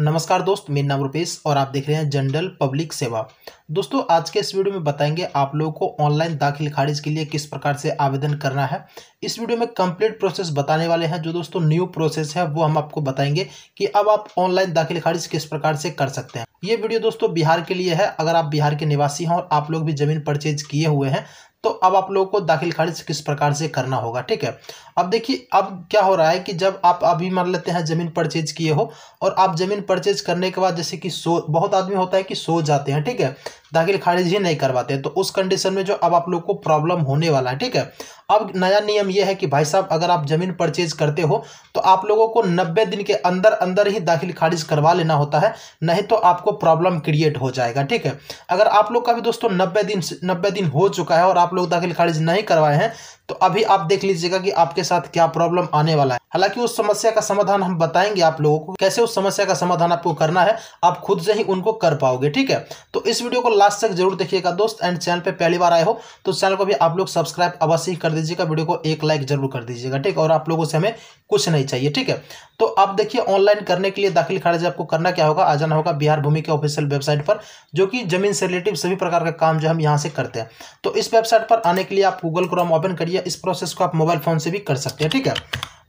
नमस्कार दोस्त मेरा नाम रुपेश और आप देख रहे हैं जनरल पब्लिक सेवा दोस्तों आज के इस वीडियो में बताएंगे आप लोगों को ऑनलाइन दाखिल खारिज के लिए किस प्रकार से आवेदन करना है इस वीडियो में कंप्लीट प्रोसेस बताने वाले हैं जो दोस्तों न्यू प्रोसेस है वो हम आपको बताएंगे कि अब आप ऑनलाइन दाखिल खारिज किस प्रकार से कर सकते हैं ये वीडियो दोस्तों बिहार के लिए है अगर आप बिहार के निवासी हैं और आप लोग भी जमीन परचेज किए हुए हैं तो अब आप लोगों को दाखिल खारिज किस प्रकार से करना होगा ठीक है अब देखिए अब क्या हो रहा है कि जब आप अभी मान लेते हैं ज़मीन परचेज किए हो और आप ज़मीन परचेज करने के बाद जैसे कि सो बहुत आदमी होता है कि सो जाते हैं ठीक है दाखिल खारिज ही नहीं करवाते तो उस कंडीशन में जो अब आप लोग को प्रॉब्लम होने वाला है ठीक है अब नया नियम यह है कि भाई साहब अगर आप ज़मीन परचेज करते हो तो आप लोगों को नब्बे दिन के अंदर अंदर ही दाखिल खारिज करवा लेना होता है नहीं तो आपको प्रॉब्लम क्रिएट हो जाएगा ठीक है अगर आप लोग का भी दोस्तों नब्बे दिन नब्बे दिन हो चुका है और आप लोग दाखिल खारिज नहीं करवाए हैं तो अभी आप देख लीजिएगा कि आपके साथ क्या प्रॉब्लम आने वाला है हालांकि उस समस्या का समाधान हम बताएंगे आप लोगों को कैसे उस समस्या का समाधान आपको करना है आप खुद से ही उनको कर पाओगे ठीक है तो इस वीडियो को लास्ट तक जरूर देखिएगा दोस्त एंड चैनल पर पहली बार आए हो तो चैनल को भी आप लोग सब्सक्राइब अवश्य कर दीजिएगा वीडियो को एक लाइक जरूर कर दीजिएगा ठीक और आप लोगों से हमें कुछ नहीं चाहिए ठीक है तो आप देखिए ऑनलाइन करने के लिए दाखिल खारिज आपको करना क्या होगा आ जाना होगा बिहार भूमि के ऑफिशियल वेबसाइट पर जो कि जमीन से रिलेटिव सभी प्रकार का काम जो हम यहाँ से करते हैं तो इस वेबसाइट पर आने के लिए आप गूगल क्रोम ओपन करिए इस प्रोसेस को आप मोबाइल फोन से भी कर कर सकते हैं ठीक है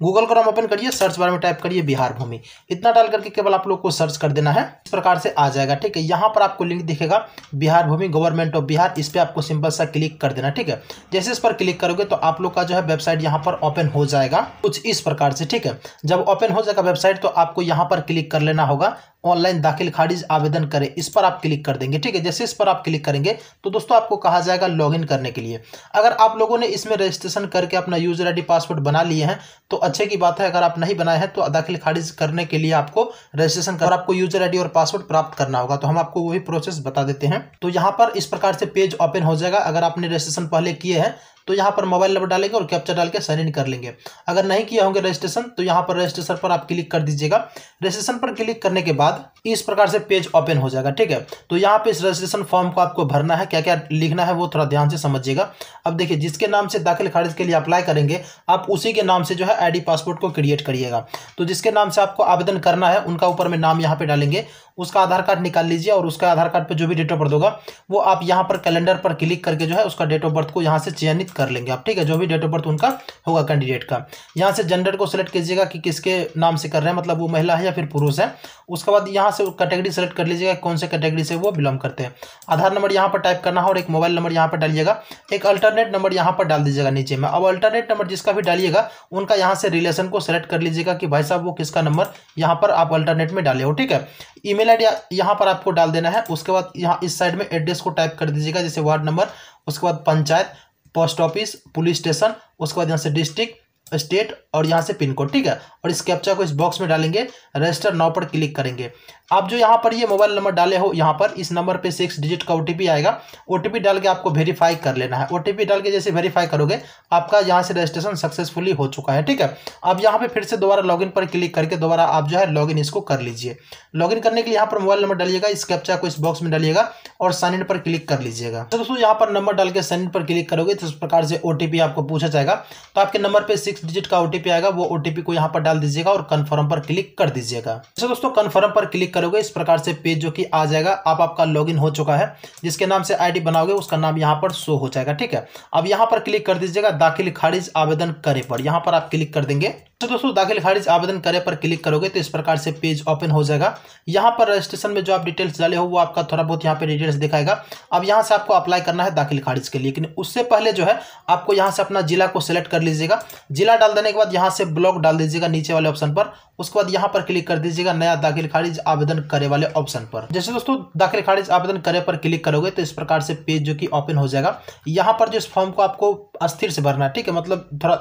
गूगल को हम ओपन करिए सर्च बार में टाइप करिए बिहार भूमि इतना डाल करके केवल आप लोग को सर्च कर देना है इस प्रकार से आ जाएगा ठीक है यहाँ पर आपको लिंक दिखेगा बिहार भूमि गवर्नमेंट ऑफ बिहार इस पर आपको सिंपल सा क्लिक कर देना ठीक है जैसे इस पर क्लिक करोगे तो आप लोग का जो है वेबसाइट यहाँ पर ओपन हो जाएगा कुछ इस प्रकार से ठीक है जब ओपन हो जाएगा वेबसाइट तो आपको यहाँ पर क्लिक कर लेना होगा ऑनलाइन दाखिल खारिज आवेदन करें इस पर आप क्लिक कर देंगे ठीक है जैसे इस पर आप क्लिक करेंगे तो दोस्तों आपको कहा जाएगा लॉगिन करने के लिए अगर आप लोगों ने इसमें रजिस्ट्रेशन करके अपना यूजर आई पासवर्ड बना लिए हैं तो अच्छे की बात है अगर आप नहीं बनाए हैं तो दाखिल खारिज करने के लिए आपको रजिस्ट्रेशन कर आपको यूजर आई और पासवर्ड प्राप्त करना होगा तो हम आपको वही प्रोसेस बता देते हैं तो यहाँ पर इस प्रकार से पेज ओपन हो जाएगा अगर आपने रजिस्ट्रेशन पहले किए हैं तो यहाँ पर मोबाइल नंबर डालेंगे और कैप्चर डाल के साइन इन कर लेंगे अगर नहीं किया होंगे रजिस्ट्रेशन तो यहाँ पर रजिस्ट्रेशन पर आप क्लिक कर दीजिएगा रजिस्ट्रेशन पर क्लिक करने के बाद इस प्रकार से पेज ओपन हो जाएगा ठीक है तो यहाँ पे इस रजिस्ट्रेशन फॉर्म को आपको भरना है क्या क्या लिखना है वो थोड़ा ध्यान से समझिएगा अब देखिए जिसके नाम से दाखिल खारिज के लिए अप्लाई करेंगे आप उसी के नाम से जो है आईडी पासपोर्ट को क्रिएट करिएगा तो जिसके नाम से आपको आवेदन करना है उनका ऊपर में नाम यहाँ पे डालेंगे उसका आधार कार्ड निकाल लीजिए और उसका आधार कार्ड पर जो भी डेट ऑफ बर्थ होगा वो आप यहाँ पर कैलेंडर पर क्लिक करके जो है उसका डेट ऑफ बर्थ को यहाँ से चयनित कर लेंगे आप ठीक है जो भी डेट ऑफ बर्थ उनका होगा कैंडिडेट का यहाँ से जेंडर को सिलेक्ट कीजिएगा कि किसके नाम से कर रहे हैं मतलब वो महिला है या फिर पुरुष है उसके बाद यहाँ से कैटेगरी सेलेक्ट कर लीजिएगा कौन से कैटेगरी से वो बिलोंग करते हैं आधार नंबर यहाँ पर टाइप करना है और एक मोबाइल नंबर यहाँ पर डालिएगा एक अल्टरनेट नंबर यहाँ पर डाल दीजिएगा नीचे में अब अल्टरनेट नंबर जिसका भी डालिएगा उनका यहाँ से रिलेशन को सेलेक्ट कर लीजिएगा कि भाई साहब वो किसका नंबर यहाँ पर आप अल्टरनेट में डाले हो ठीक है ई मेल यहाँ पर आपको डाल देना है उसके बाद यहाँ इस साइड में एड्रेस को टाइप कर दीजिएगा जैसे वार्ड नंबर उसके बाद panchayat post office police station उसके बाद यहाँ से डिस्ट्रिक्ट स्टेट और यहाँ से पिन कोड ठीक है और इस कैप्चा को इस बॉक्स में डालेंगे रजिस्टर नाव पर क्लिक करेंगे आप जो यहाँ पर ये मोबाइल नंबर डाले हो यहाँ पर इस नंबर पे सिक्स डिजिट का ओटीपी आएगा ओटीपी डाल के आपको वेरीफाई कर लेना है ओटीपी डाल के जैसे वेरीफाई करोगे आपका यहाँ से रजिस्ट्रेशन सक्सेसफुली हो चुका है ठीक है अब यहाँ पे फिर से दोबारा लॉगिन पर क्लिक करके दोबारा आप जो है लॉग इसको कर लीजिए लॉगिन करने के लिए यहाँ पर मोबाइल नंबर डालिएगा इस कैप्चा को इस बॉक्स में डालिएगा और साइन इन पर क्लिक कर लीजिएगा तो दोस्तों यहाँ पर नंबर डाल के साइन इन पर क्लिक करोगे तो इस प्रकार से ओ आपको पूछा जाएगा तो आपके नंबर पर सिक्स डिजिट का ओ आएगा वो ओ को यहाँ पर डाल दीजिएगा और कन्फर्म पर क्लिक कर दीजिएगा अच्छा दोस्तों कन्फर्म पर क्लिक करोगे इस प्रकार से पेज जो कि आ जाएगा आप आपका लॉगिन हो चुका है जिसके नाम से आईडी बनाओगे उसका नाम यहाँ पर शो हो जाएगा ठीक है अब यहाँ पर क्लिक कर दीजिएगा दाखिल खारिज आवेदन करे पर यहाँ पर आप क्लिक कर देंगे तो दोस्तों दाखिल खारिज आवेदन करे पर क्लिक करोगे तो इस प्रकार से पेज ओपन हो जाएगा यहाँ पर रजिस्ट्रेशन में जो आप डिटेल्स डाले हो वो आपका थोड़ा बहुत यहाँ पे डिटेल्स दिखाएगा अब यहाँ से आपको अप्लाई करना है दाखिल खारिज के लिए लेकिन उससे पहले जो है आपको यहाँ से अपना जिला को सिलेक्ट कर लीजिएगा जिला डाल देने के बाद यहाँ से ब्लॉक डाल दीजिएगा नीचे वाले ऑप्शन पर उसके बाद यहाँ पर क्लिक कर दीजिएगा नया दाखिल खारिज आवेदन करे वाले ऑप्शन पर जैसे दोस्तों दाखिल खारिज आवेदन करे पर क्लिक करोगे तो इस प्रकार से पेज जो कि ओपन हो जाएगा यहाँ पर जो इस फॉर्म को आपको अस्थिर से भरना है ठीक है मतलब थोड़ा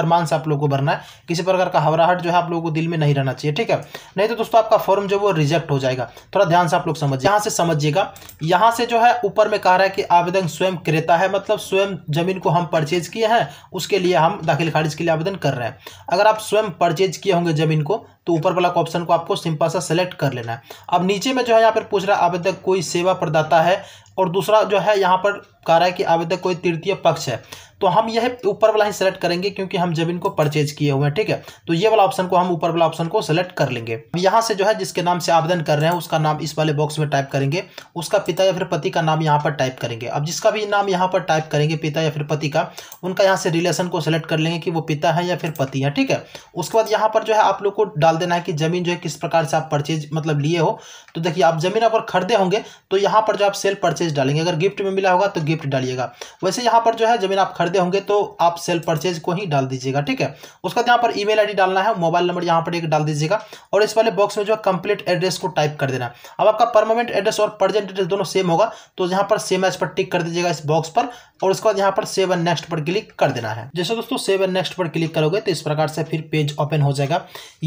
अरमान से आप लोगों को भरना है किसी प्रकार का हवराहट जो है आप लोगों को दिल में नहीं रहना चाहिए ठीक है नहीं तो दोस्तों आपका फॉर्म जो वो रिजेक्ट हो जाएगा थोड़ा ध्यान से आप लोग समझिए यहाँ से समझिएगा यहाँ से जो है ऊपर में कह रहा है कि आवेदन स्वयं क्रेता है मतलब स्वयं जमीन को हम परचेज किए हैं उसके लिए हम दाखिल खारिज के लिए आवेदन कर रहे हैं अगर आप स्वयं परचेज किए होंगे जमीन को तो ऊपर वाला ऑप्शन को आपको सिंपल सा सेलेक्ट कर लेना है अब नीचे में जो है यहाँ पर पूछ रहा है आवेदक कोई सेवा प्रदाता है और दूसरा जो है यहाँ पर कह रहा है कि आवेदक कोई तृतीय पक्ष है तो हम यह ऊपर वाला ही सिलेक्ट करेंगे क्योंकि हम जमीन को परचेज किए हुए हैं ठीक है तो ये वाला ऑप्शन को हम ऊपर वाला ऑप्शन को सिलेक्ट कर लेंगे यहाँ से जो है जिसके नाम से आवेदन कर रहे हैं उसका नाम इस वाले बॉक्स में टाइप करेंगे उसका पिता या फिर पति का नाम यहाँ पर टाइप करेंगे अब जिसका भी नाम यहाँ पर टाइप करेंगे पिता या फिर पति का उनका यहाँ से रिलेशन को सिलेक्ट कर लेंगे कि वो पिता है या फिर पति है ठीक है उसके बाद यहाँ पर जो है आप लोग को डाल देना है कि जमीन जो है किस प्रकार से आप परचेज मतलब लिए हो तो देखिए आप जमीन पर खरीदे होंगे तो यहाँ पर जो आप सेल परचेज डालेंगे अगर गिफ्ट में मिला होगा तो गिफ्ट डालिएगा वैसे यहाँ पर जो है जमीन आप खरीद खरीदे होंगे तो आप सेल परचेज को ही डाल दीजिएगा ठीक है उसके बाद यहाँ पर ई मेल डालना है मोबाइल नंबर यहाँ पर एक डाल दीजिएगा और इस वाले बॉक्स में जो है कंप्लीट एड्रेस को टाइप कर देना अब आपका परमानेंट एड्रेस और प्रजेंट एड्रेस दोनों सेम होगा तो यहाँ पर सेम एज पर टिक कर दीजिएगा इस बॉक्स पर और उसके बाद यहाँ पर सेव एंड नेक्स्ट पर क्लिक कर देना है जैसे दोस्तों सेव एंड नेक्स्ट पर क्लिक करोगे तो इस प्रकार से फिर पेज ओपन हो जाएगा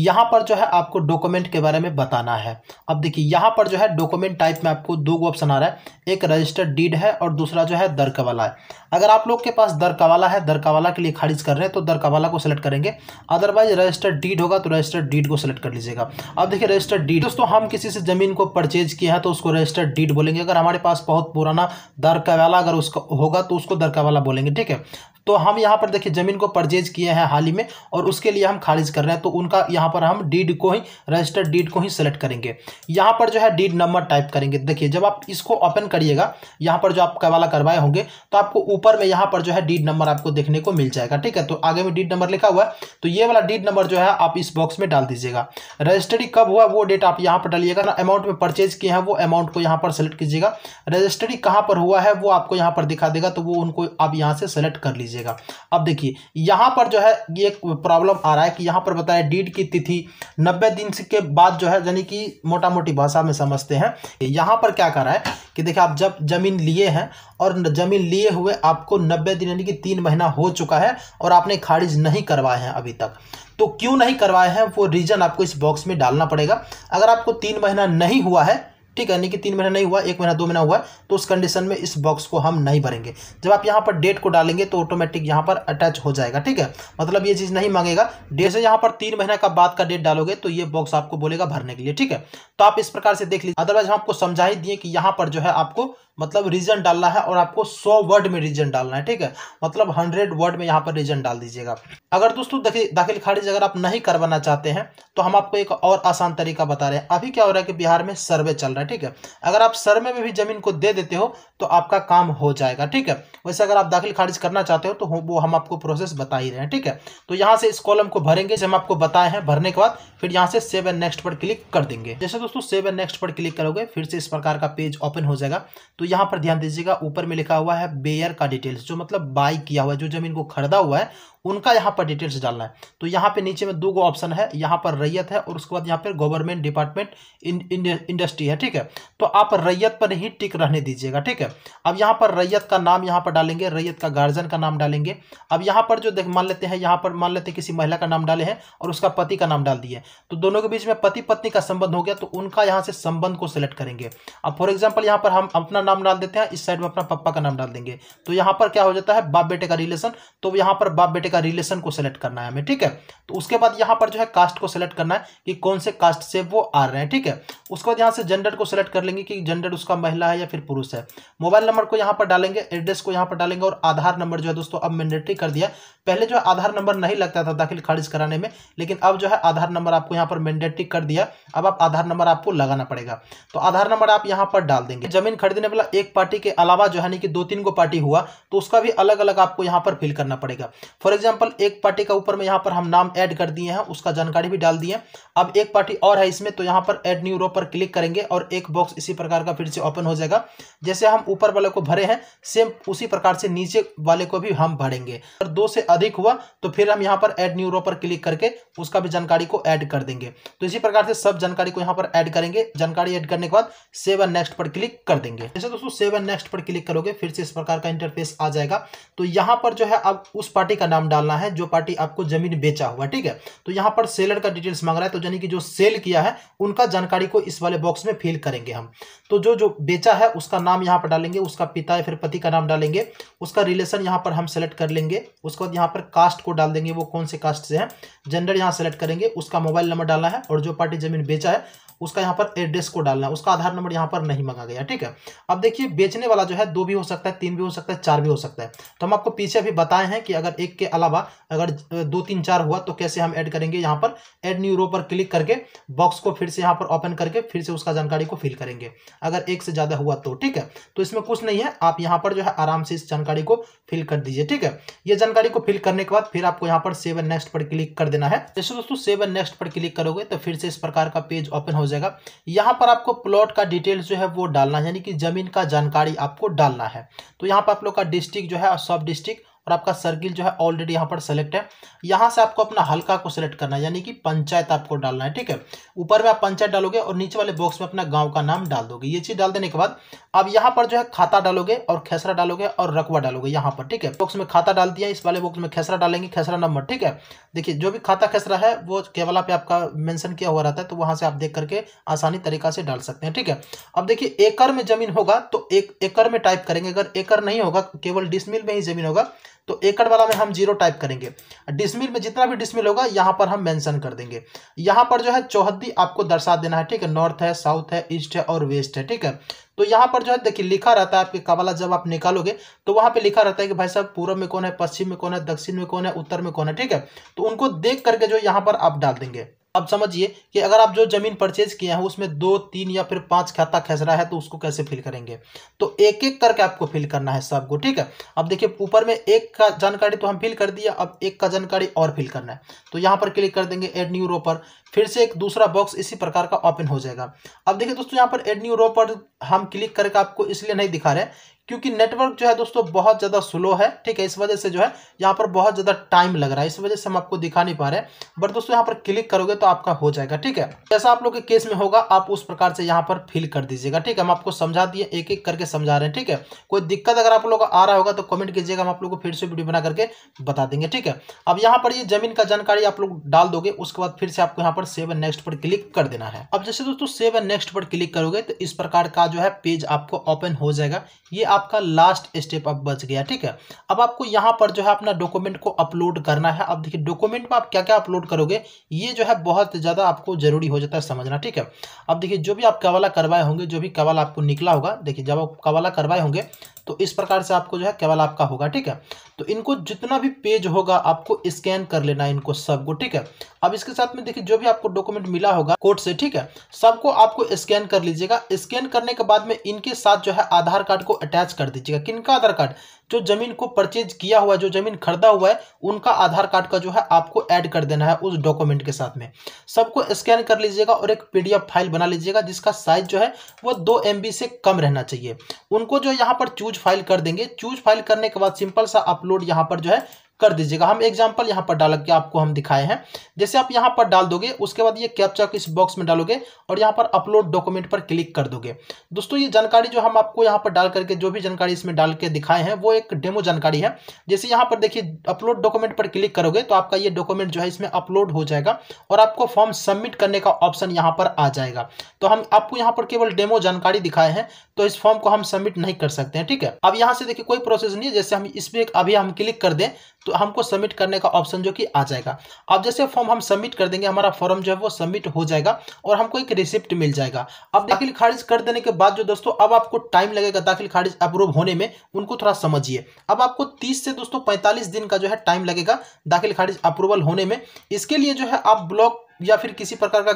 यहाँ पर जो है आपको डॉक्यूमेंट के बारे में बताना है अब देखिए यहाँ पर जो है डॉक्यूमेंट टाइप में आपको दो ऑप्शन आ रहा है एक रजिस्टर्ड डीड है और दूसरा जो है दर्क वाला है अगर आप लोग के पास दर कवाला है दर कवाला के लिए खारिज कर रहे हैं तो दर कवाला को सेलेक्ट करेंगे अदरवाइज रजिस्टर्ड डीड होगा तो रजिस्टर्ड डीड को सेलेक्ट कर लीजिएगा अब देखिए रजिस्टर्ड डीड दोस्तों हम किसी से ज़मीन को परचेज किया है तो उसको रजिस्टर्ड डीड बोलेंगे अगर हमारे पास बहुत पुराना दर कवाला अगर उसका होगा तो उसको दर कवाला बोलेंगे ठीक है तो हम यहाँ पर देखिए ज़मीन को परचेज किए हैं हाल ही में और उसके लिए हम खारिज कर रहे हैं तो उनका यहाँ पर हम डीड को ही रजिस्टर्ड डीड को ही सेलेक्ट करेंगे यहाँ पर जो है डीड नंबर टाइप करेंगे देखिए जब आप इसको ओपन करिएगा यहाँ पर जो आप कवाला करवाए होंगे तो आपको ऊपर में यहाँ पर जो है डीड नंबर आपको देखने को मिल जाएगा ठीक है तो आगे में डीड नंबर लिखा हुआ है तो ये वाला डीड नंबर जो है आप इस बॉक्स में डाल दीजिएगा रजिस्ट्री कब हुआ वो डेट आप यहाँ पर डालिएगा अमाउंट में परचेज किए हैं वो अमाउंट को यहाँ पर सेलेक्ट कीजिएगा रजिस्ट्री कहाँ पर हुआ है वो आपको यहाँ पर दिखा देगा तो वो उनको आप यहाँ से सेलेक्ट कर लीजिए लीजिएगा अब देखिए यहाँ पर जो है ये प्रॉब्लम आ रहा है कि यहाँ पर बताया डीड की तिथि नब्बे दिन के बाद जो है यानी कि मोटा मोटी भाषा में समझते हैं यहाँ पर क्या कर रहा है कि देखिए आप जब ज़मीन लिए हैं और ज़मीन लिए हुए आपको नब्बे दिन यानी कि तीन महीना हो चुका है और आपने खारिज नहीं करवाए हैं अभी तक तो क्यों नहीं करवाए हैं वो रीज़न आपको इस बॉक्स में डालना पड़ेगा अगर आपको तीन महीना नहीं हुआ है ठीक है यानी कि तीन महीना नहीं हुआ एक महीना दो महीना हुआ तो उस कंडीशन में इस बॉक्स को हम नहीं भरेंगे जब आप यहाँ पर डेट को डालेंगे तो ऑटोमेटिक यहाँ पर अटैच हो जाएगा ठीक है मतलब ये चीज़ नहीं मांगेगा जैसे यहाँ पर तीन महीना का बाद का डेट डालोगे तो ये बॉक्स आपको बोलेगा भरने के लिए ठीक है तो आप इस प्रकार से देख लीजिए अदरवाइज हम आपको समझा ही दिए कि यहाँ पर जो है आपको मतलब रीजन डालना है और आपको सौ वर्ड में रीजन डालना है ठीक है मतलब हंड्रेड वर्ड में यहाँ पर रीजन डाल दीजिएगा अगर दोस्तों दाखिल खारिज अगर आप नहीं करवाना चाहते हैं तो हम आपको एक और आसान तरीका बता रहे हैं अभी क्या हो रहा है कि बिहार में सर्वे चल रहा है ठीक है अगर आप सर्वे में भी जमीन को दे देते हो तो आपका काम हो जाएगा ठीक है वैसे अगर आप दाखिल खारिज करना चाहते हो तो वो हम आपको प्रोसेस बता ही रहे हैं ठीक है तो यहाँ से इस कॉलम को भरेंगे जैसे हम आपको बताए हैं भरने के बाद फिर यहाँ से सेव एंड नेक्स्ट पर क्लिक कर देंगे जैसे दोस्तों सेव एंड नेक्स्ट पर क्लिक करोगे फिर से इस प्रकार का पेज ओपन हो जाएगा तो यहाँ पर ध्यान दीजिएगा ऊपर में लिखा हुआ है बेयर का डिटेल्स जो मतलब बाई किया हुआ है जो जमीन को खरीदा हुआ है उनका यहाँ पर डिटेल्स डालना है तो यहाँ पे नीचे में दो गो ऑप्शन है यहाँ पर रैयत है और उसके बाद यहाँ पर गवर्नमेंट डिपार्टमेंट इंडस्ट्री है ठीक है तो आप रैयत पर ही टिक रहने दीजिएगा ठीक है अब यहाँ पर रैयत का नाम यहाँ पर डालेंगे रैयत का गार्जियन का नाम डालेंगे अब यहाँ पर जो देख मान लेते हैं यहाँ पर मान लेते हैं किसी महिला का नाम डाले हैं और उसका पति का नाम डाल दिए तो दोनों के बीच में पति पत्नी का संबंध हो गया तो उनका यहाँ से संबंध को सिलेक्ट करेंगे अब फॉर एग्जाम्पल यहाँ पर हम अपना नाम डाल देते हैं इस साइड में अपना पप्पा का नाम डाल देंगे तो यहाँ पर क्या हो जाता है बाप बेटे का रिलेशन तो यहाँ पर बाप बेटे का रिलेशन को सेलेक्ट करना है हमें ठीक है तो उसके बाद यहाँ पर जो है कास्ट को सेलेक्ट करना है कि कौन से कास्ट से वो आ रहे हैं ठीक है उसके बाद यहाँ से जेंडर को सेलेक्ट कर लेंगे कि जेंडर उसका महिला है या फिर पुरुष है मोबाइल नंबर को यहाँ पर डालेंगे एड्रेस को यहाँ पर डालेंगे और आधार नंबर जो है दोस्तों अब मैंडेटरी कर दिया पहले जो है आधार नंबर नहीं लगता था दाखिल खारिज कराने में लेकिन अब जो है आधार नंबर आपको यहाँ पर मैंडेटरी कर दिया अब आप आधार नंबर आपको लगाना पड़ेगा तो आधार नंबर आप यहाँ पर डाल देंगे जमीन खरीदने वाला एक पार्टी के अलावा जो है ना कि दो तीन को पार्टी हुआ तो उसका भी अलग अलग आपको यहाँ पर फिल करना पड़ेगा फॉर एग्जाम्पल एक पार्टी का ऊपर में यहाँ पर हम नाम ऐड कर दिए हैं उसका जानकारी भी डाल दिए अब एक पार्टी और है इसमें तो यहाँ पर एड न्यू रो पर क्लिक करेंगे और एक बॉक्स इसी प्रकार का फिर से ओपन हो जाएगा जैसे हम ऊपर वाले को भरे हैं सेम उसी प्रकार से नीचे वाले को भी हम भरेंगे दो से अधिक हुआ तो फिर हम यहाँ पर एड न्यू रो पर क्लिक करके उसका भी जानकारी को ऐड कर देंगे तो इसी प्रकार से सब जानकारी को यहाँ पर ऐड करेंगे जानकारी ऐड करने के बाद सेवन नेक्स्ट पर क्लिक कर देंगे जैसे दोस्तों सेवन नेक्स्ट पर क्लिक करोगे फिर से इस प्रकार का इंटरफेस आ जाएगा तो यहाँ पर जो है अब उस पार्टी का नाम डालना है जो पार्टी आपको जमीन बेचा हुआ ठीक है तो यहाँ पर सेलर का डिटेल्स मांग रहा है तो यानी कि जो सेल किया है उनका जानकारी को इस वाले बॉक्स में फिल करेंगे हम तो जो जो बेचा है उसका नाम यहाँ पर डालेंगे उसका पिता या फिर पति का नाम डालेंगे उसका रिलेशन यहाँ पर हम सेलेक्ट कर लेंगे उसके बाद यहाँ यहाँ पर कास्ट को डाल देंगे वो कौन से कास्ट से है जेंडर यहाँ सेलेक्ट करेंगे उसका मोबाइल नंबर डाला है और जो पार्टी जमीन बेचा है उसका यहाँ पर एड्रेस को डालना है उसका आधार नंबर यहाँ पर नहीं मांगा गया ठीक है अब देखिए बेचने वाला जो है दो भी हो सकता है तीन भी हो सकता है चार भी हो सकता है तो हम आपको पीछे अभी बताए हैं कि अगर एक के अलावा अगर दो तीन चार हुआ तो कैसे हम ऐड करेंगे यहाँ पर एड न्यू रो पर क्लिक करके बॉक्स को फिर से यहाँ पर ओपन करके फिर से उसका जानकारी को फिल करेंगे अगर एक से ज़्यादा हुआ तो ठीक है तो इसमें कुछ नहीं है आप यहाँ पर जो है आराम से इस जानकारी को फिल कर दीजिए ठीक है ये जानकारी को फिल करने के बाद फिर आपको यहाँ पर सेवन नेक्स्ट पर क्लिक कर देना है जैसे दोस्तों सेवन नेक्स्ट पर क्लिक करोगे तो फिर से इस प्रकार का पेज ओपन हो जाएगा यहाँ पर आपको प्लॉट का डिटेल जो है वो डालना है यानी कि ज़मीन का जानकारी आपको डालना है तो यहाँ पर आप लोग का डिस्ट्रिक्ट जो है सब डिस्ट्रिक्ट और आपका सर्किल जो है ऑलरेडी यहाँ पर सेलेक्ट है यहाँ से आपको अपना हल्का को सिलेक्ट करना है यानी कि पंचायत आपको डालना है ठीक है ऊपर में आप पंचायत डालोगे और नीचे वाले बॉक्स में अपना गाँव का नाम डाल दोगे ये चीज़ डाल देने के बाद अब यहाँ पर जो है खाता डालोगे और खेसरा डालोगे और रकवा डालोगे यहाँ पर ठीक है बॉक्स में खाता डाल दिया इस वाले बॉक्स में खेसरा डालेंगे खेसरा नंबर ठीक है देखिए जो भी खाता खेसरा है वो केवला पे आपका मेंशन किया हुआ रहता है तो वहाँ से आप देख करके आसानी तरीका से डाल सकते हैं ठीक है अब देखिए एकड़ में जमीन होगा तो एक एकड़ में टाइप करेंगे अगर एकड़ नहीं होगा केवल डिसमिल में ही जमीन होगा तो एकड़ वाला में हम जीरो टाइप करेंगे डिसमिल में जितना भी डिसमिल होगा यहाँ पर हम मेंशन कर देंगे यहाँ पर जो है चौहद्दी आपको दर्शा देना है ठीक है नॉर्थ है साउथ है ईस्ट है और वेस्ट है ठीक है तो यहाँ पर जो है देखिए लिखा रहता है आपके कवाला जब आप निकालोगे तो वहाँ पे लिखा रहता है कि भाई साहब पूर्व में कौन है पश्चिम में कौन है दक्षिण में कौन है उत्तर में कौन है ठीक है तो उनको देख करके जो यहाँ पर आप डाल देंगे अब समझिए कि अगर आप जो ज़मीन परचेज किए हैं उसमें दो तीन या फिर पांच खाता खसरा है तो उसको कैसे फिल करेंगे तो एक एक करके आपको फिल करना है सबको ठीक है अब देखिए ऊपर में एक का जानकारी तो हम फिल कर दिया अब एक का जानकारी और फिल करना है तो यहाँ पर क्लिक कर देंगे एड न्यू रो पर फिर से एक दूसरा बॉक्स इसी प्रकार का ओपन हो जाएगा अब देखिए दोस्तों यहाँ पर एड न्यू रो पर हम क्लिक करके आपको इसलिए नहीं दिखा रहे क्योंकि नेटवर्क जो है दोस्तों बहुत ज़्यादा स्लो है ठीक है इस वजह से जो है यहाँ पर बहुत ज़्यादा टाइम लग रहा है इस वजह से हम आपको दिखा नहीं पा रहे बट दोस्तों यहाँ पर क्लिक करोगे तो आपका हो जाएगा ठीक है जैसा आप लोग के केस में होगा आप उस प्रकार से यहाँ पर फिल कर दीजिएगा ठीक है हम आपको समझा दिए एक एक करके समझा रहे हैं ठीक है कोई दिक्कत अगर आप लोग आ रहा होगा तो कमेंट कीजिएगा हम आप लोग को फिर से वीडियो बना करके बता देंगे ठीक है अब यहाँ पर ये जमीन का जानकारी आप लोग डाल दोगे उसके बाद फिर से आपको यहाँ पर सेव एंड नेक्स्ट पर क्लिक कर देना है अब जैसे दोस्तों सेव एंड नेक्स्ट पर क्लिक करोगे तो इस प्रकार का जो है पेज आपको ओपन हो जाएगा ये आपका लास्ट स्टेप अब बच गया ठीक है अब आपको यहाँ पर जो है अपना डॉक्यूमेंट को अपलोड करना है अब देखिए डॉक्यूमेंट में आप क्या क्या अपलोड करोगे ये जो है बहुत ज़्यादा आपको जरूरी हो जाता है समझना ठीक है अब देखिए जो भी आप कवाला करवाए होंगे जो भी कवाला आपको निकला होगा देखिए जब आप कवाला करवाए होंगे तो इस प्रकार से आपको जो है केवल आपका होगा ठीक है तो इनको जितना भी पेज होगा आपको स्कैन कर लेना इनको सबको ठीक है अब इसके साथ में देखिए जो भी आपको डॉक्यूमेंट मिला होगा कोर्ट से ठीक है सबको आपको स्कैन कर लीजिएगा स्कैन करने के बाद में इनके साथ जो है आधार कार्ड को अटैच कर दीजिएगा किनका आधार कार्ड जो जमीन को परचेज किया हुआ है जो जमीन खरीदा हुआ है उनका आधार कार्ड का जो है आपको ऐड कर देना है उस डॉक्यूमेंट के साथ में सबको स्कैन कर लीजिएगा और एक पीडीएफ फाइल बना लीजिएगा जिसका साइज जो है वो दो एम से कम रहना चाहिए उनको जो यहाँ पर चूज फाइल कर देंगे चूज फाइल करने के बाद सिंपल सा अपलोड यहां पर जो है कर दीजिएगा हम एग्जाम्पल यहाँ पर डाल के आपको हम दिखाए हैं जैसे आप यहाँ पर डाल दोगे उसके बाद ये कैप्चा इस बॉक्स में डालोगे और यहाँ पर अपलोड डॉक्यूमेंट पर क्लिक कर दोगे दोस्तों ये जानकारी जो हम आपको यहाँ पर डाल करके जो भी जानकारी इसमें डाल के दिखाए हैं वो एक डेमो जानकारी है जैसे यहाँ पर देखिए अपलोड डॉक्यूमेंट पर क्लिक करोगे तो आपका ये डॉक्यूमेंट जो है इसमें अपलोड हो जाएगा और आपको फॉर्म सबमिट करने का ऑप्शन यहाँ पर आ जाएगा तो हम आपको यहाँ पर केवल डेमो जानकारी दिखाए हैं तो इस फॉर्म को हम सबमिट नहीं कर सकते हैं ठीक है अब यहाँ से देखिए कोई प्रोसेस नहीं है जैसे हम इसमें अभी हम क्लिक कर दें तो हमको सबमिट करने का ऑप्शन जो कि आ जाएगा अब जैसे फॉर्म हम सबमिट कर देंगे हमारा फॉर्म जो है वो सबमिट हो जाएगा और हमको एक रिसिप्ट मिल जाएगा अब दाखिल खारिज कर देने के बाद जो दोस्तों अब आपको टाइम लगेगा दाखिल खारिज अप्रूव होने में उनको थोड़ा समझिए अब आपको तीस से दोस्तों पैंतालीस दिन का जो है टाइम लगेगा दाखिल खारिज अप्रूवल होने में इसके लिए जो है आप ब्लॉक या फिर किसी प्रकार का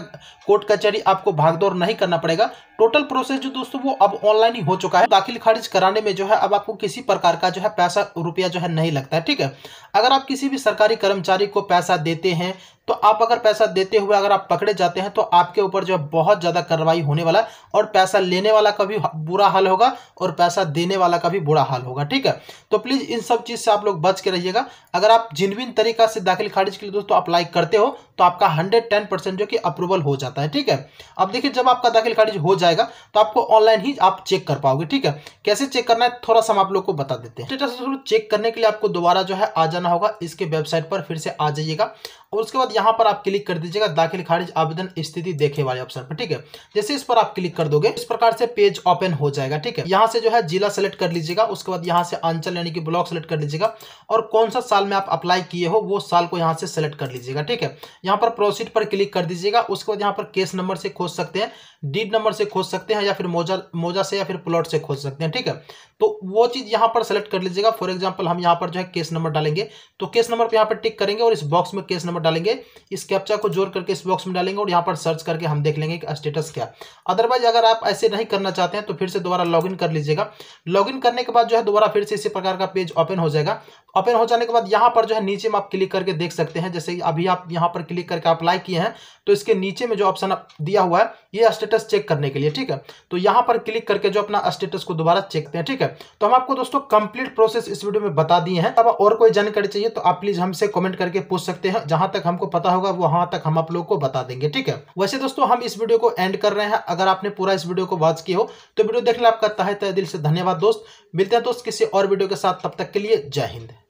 कोर्ट कचहरी आपको भागदौड़ नहीं करना पड़ेगा टोटल प्रोसेस जो दोस्तों वो अब ऑनलाइन ही हो चुका है दाखिल खारिज कराने में जो है अब आपको किसी प्रकार का जो है पैसा रुपया जो है नहीं लगता है ठीक है अगर आप किसी भी सरकारी कर्मचारी को पैसा देते हैं तो आप अगर पैसा देते हुए अगर आप पकड़े जाते हैं तो आपके ऊपर जो है बहुत ज़्यादा कार्रवाई होने वाला है और पैसा लेने वाला का भी बुरा हाल होगा और पैसा देने वाला का भी बुरा हाल होगा ठीक है तो प्लीज़ इन सब चीज़ से आप लोग बच के रहिएगा अगर आप जिनविन तरीका से दाखिल खारिज के लिए दोस्तों तो अप्लाई करते हो तो आपका हंड्रेड टेन परसेंट जो कि अप्रूवल हो जाता है ठीक है अब देखिए जब आपका दाखिल खारिज हो जाएगा तो आपको ऑनलाइन ही आप चेक कर पाओगे ठीक है कैसे चेक करना है थोड़ा सा हम आप लोग को बता देते हैं चेक करने के लिए आपको दोबारा जो है आ जाना होगा इसके वेबसाइट पर फिर से आ जाइएगा और उसके बाद यहाँ पर आप क्लिक कर दीजिएगा दाखिल खारिज आवेदन स्थिति देखे वाले ऑप्शन पर ठीक है जैसे इस पर आप क्लिक कर दोगे इस प्रकार से पेज ओपन हो जाएगा ठीक है यहाँ से जो है जिला सेलेक्ट कर लीजिएगा उसके बाद यहाँ से अंचल यानी कि ब्लॉक सेलेक्ट कर लीजिएगा और कौन सा साल में आप अप्लाई किए हो वो साल को यहाँ से सेलेक्ट कर लीजिएगा ठीक है यहाँ पर प्रोसीड पर क्लिक कर दीजिएगा उसके बाद यहाँ पर केस नंबर से खोज सकते हैं डीड नंबर से खोज सकते हैं या फिर मोजा मोजा से या फिर प्लॉट से खोज सकते हैं ठीक है तो वो चीज़ यहाँ पर सेलेक्ट कर लीजिएगा फॉर एग्जाम्पल हम यहाँ पर जो है केस नंबर डालेंगे तो केस नंबर पर यहाँ पर टिक करेंगे और इस बॉक्स में केस नंबर पर डालेंगे इस कैप्चा को जोड़ करके इस बॉक्स में डालेंगे और यहाँ पर सर्च करके हम देख लेंगे कि स्टेटस क्या अदरवाइज अगर आप ऐसे नहीं करना चाहते हैं तो फिर से दोबारा लॉगिन कर लीजिएगा लॉगिन करने के बाद जो है दोबारा फिर से इसी प्रकार का पेज ओपन हो जाएगा ओपन हो जाने के बाद यहाँ पर जो है नीचे में आप क्लिक करके देख सकते हैं जैसे अभी आप यहाँ पर क्लिक करके अप्लाई किए हैं तो इसके नीचे में जो ऑप्शन दिया हुआ है ये स्टेटस चेक करने के लिए ठीक है तो यहाँ पर क्लिक करके जो अपना स्टेटस को दोबारा चेक हैं ठीक है तो हम आपको दोस्तों कंप्लीट प्रोसेस इस वीडियो में बता दिए हैं अब और कोई जानकारी चाहिए तो आप प्लीज हमसे कमेंट करके पूछ सकते हैं जहां तक हमको पता होगा वहां तक हम आप लोग को बता देंगे ठीक है वैसे दोस्तों हम इस वीडियो को एंड कर रहे हैं अगर आपने पूरा इस वीडियो को वॉच किया हो तो वीडियो देखने आपका तहे तय दिल से धन्यवाद दोस्त मिलते हैं दोस्त किसी और वीडियो के साथ तब तक के लिए जय हिंद